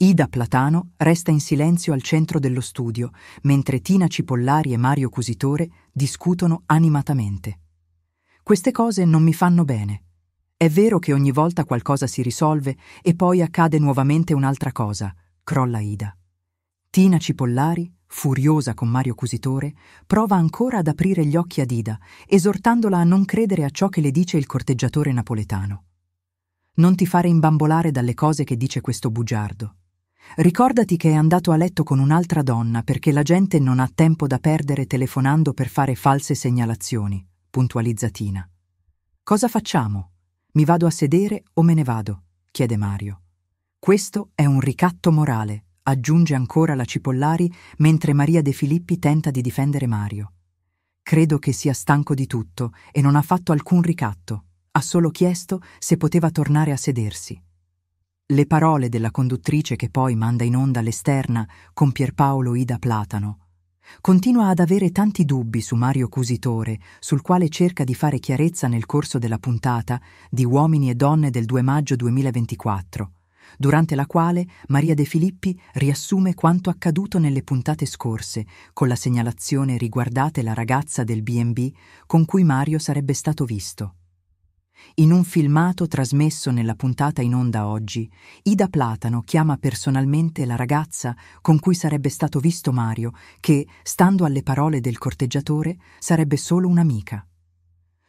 Ida Platano resta in silenzio al centro dello studio, mentre Tina Cipollari e Mario Cusitore discutono animatamente. Queste cose non mi fanno bene. È vero che ogni volta qualcosa si risolve e poi accade nuovamente un'altra cosa, crolla Ida. Tina Cipollari, furiosa con Mario Cusitore, prova ancora ad aprire gli occhi ad Ida, esortandola a non credere a ciò che le dice il corteggiatore napoletano. Non ti fare imbambolare dalle cose che dice questo bugiardo. Ricordati che è andato a letto con un'altra donna perché la gente non ha tempo da perdere telefonando per fare false segnalazioni, puntualizza Tina. Cosa facciamo? Mi vado a sedere o me ne vado? chiede Mario. Questo è un ricatto morale, aggiunge ancora la Cipollari mentre Maria De Filippi tenta di difendere Mario. Credo che sia stanco di tutto e non ha fatto alcun ricatto, ha solo chiesto se poteva tornare a sedersi. Le parole della conduttrice che poi manda in onda l'esterna con Pierpaolo Ida Platano. Continua ad avere tanti dubbi su Mario Cusitore, sul quale cerca di fare chiarezza nel corso della puntata di Uomini e Donne del 2 maggio 2024, durante la quale Maria De Filippi riassume quanto accaduto nelle puntate scorse, con la segnalazione riguardate la ragazza del BB con cui Mario sarebbe stato visto. In un filmato trasmesso nella puntata in onda oggi, Ida Platano chiama personalmente la ragazza con cui sarebbe stato visto Mario, che, stando alle parole del corteggiatore, sarebbe solo un'amica.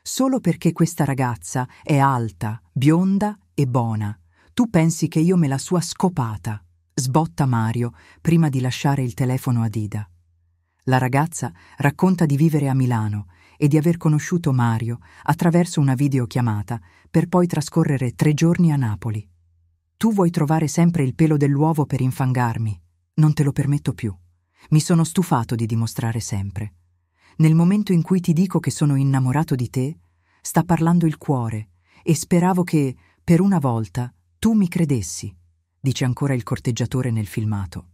Solo perché questa ragazza è alta, bionda e buona, tu pensi che io me la sua scopata, sbotta Mario prima di lasciare il telefono ad Ida. La ragazza racconta di vivere a Milano e di aver conosciuto Mario attraverso una videochiamata per poi trascorrere tre giorni a Napoli. Tu vuoi trovare sempre il pelo dell'uovo per infangarmi. Non te lo permetto più. Mi sono stufato di dimostrare sempre. Nel momento in cui ti dico che sono innamorato di te, sta parlando il cuore e speravo che, per una volta, tu mi credessi, dice ancora il corteggiatore nel filmato.